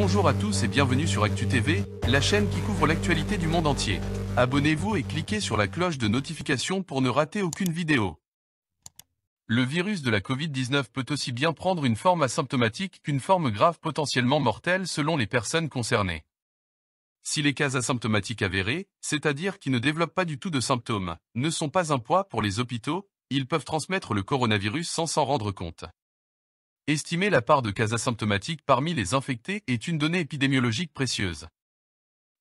Bonjour à tous et bienvenue sur Actu TV, la chaîne qui couvre l'actualité du monde entier. Abonnez-vous et cliquez sur la cloche de notification pour ne rater aucune vidéo. Le virus de la Covid-19 peut aussi bien prendre une forme asymptomatique qu'une forme grave potentiellement mortelle selon les personnes concernées. Si les cas asymptomatiques avérés, c'est-à-dire qui ne développent pas du tout de symptômes, ne sont pas un poids pour les hôpitaux, ils peuvent transmettre le coronavirus sans s'en rendre compte. Estimer la part de cas asymptomatiques parmi les infectés est une donnée épidémiologique précieuse.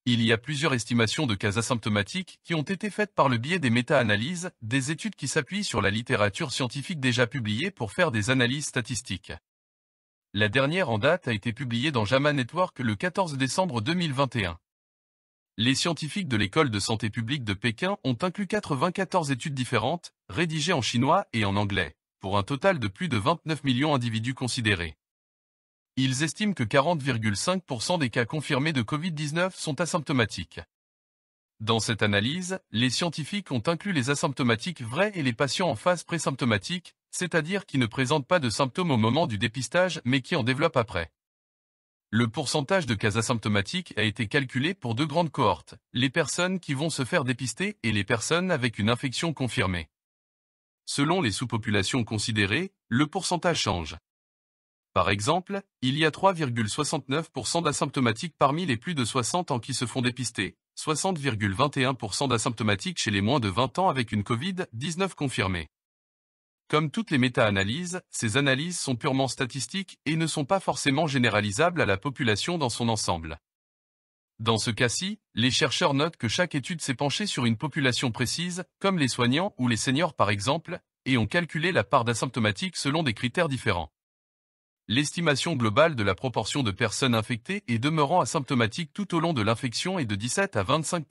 Il y a plusieurs estimations de cas asymptomatiques qui ont été faites par le biais des méta-analyses, des études qui s'appuient sur la littérature scientifique déjà publiée pour faire des analyses statistiques. La dernière en date a été publiée dans JAMA Network le 14 décembre 2021. Les scientifiques de l'école de santé publique de Pékin ont inclus 94 études différentes, rédigées en chinois et en anglais pour un total de plus de 29 millions d'individus considérés. Ils estiment que 40,5% des cas confirmés de Covid-19 sont asymptomatiques. Dans cette analyse, les scientifiques ont inclus les asymptomatiques vrais et les patients en phase présymptomatique, c'est-à-dire qui ne présentent pas de symptômes au moment du dépistage mais qui en développent après. Le pourcentage de cas asymptomatiques a été calculé pour deux grandes cohortes, les personnes qui vont se faire dépister et les personnes avec une infection confirmée. Selon les sous-populations considérées, le pourcentage change. Par exemple, il y a 3,69% d'asymptomatiques parmi les plus de 60 ans qui se font dépister, 60,21% d'asymptomatiques chez les moins de 20 ans avec une Covid-19 confirmée. Comme toutes les méta-analyses, ces analyses sont purement statistiques et ne sont pas forcément généralisables à la population dans son ensemble. Dans ce cas-ci, les chercheurs notent que chaque étude s'est penchée sur une population précise, comme les soignants ou les seniors par exemple, et ont calculé la part d'asymptomatiques selon des critères différents. L'estimation globale de la proportion de personnes infectées et demeurant asymptomatiques tout au long de l'infection est de 17 à 25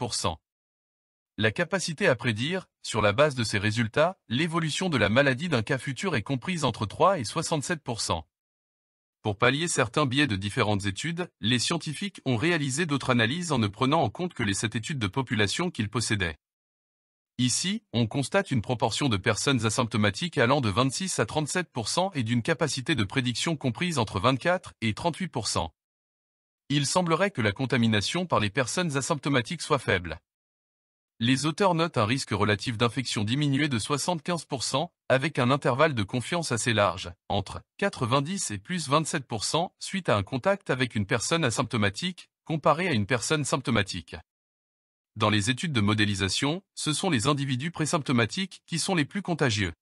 La capacité à prédire, sur la base de ces résultats, l'évolution de la maladie d'un cas futur est comprise entre 3 et 67 pour pallier certains biais de différentes études, les scientifiques ont réalisé d'autres analyses en ne prenant en compte que les sept études de population qu'ils possédaient. Ici, on constate une proportion de personnes asymptomatiques allant de 26 à 37% et d'une capacité de prédiction comprise entre 24 et 38%. Il semblerait que la contamination par les personnes asymptomatiques soit faible. Les auteurs notent un risque relatif d'infection diminué de 75%, avec un intervalle de confiance assez large, entre 90 et plus 27% suite à un contact avec une personne asymptomatique, comparé à une personne symptomatique. Dans les études de modélisation, ce sont les individus présymptomatiques qui sont les plus contagieux.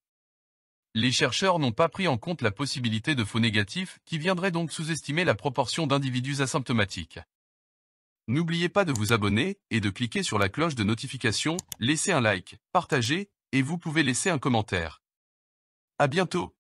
Les chercheurs n'ont pas pris en compte la possibilité de faux négatifs qui viendrait donc sous-estimer la proportion d'individus asymptomatiques. N'oubliez pas de vous abonner et de cliquer sur la cloche de notification, laisser un like, partager, et vous pouvez laisser un commentaire. À bientôt.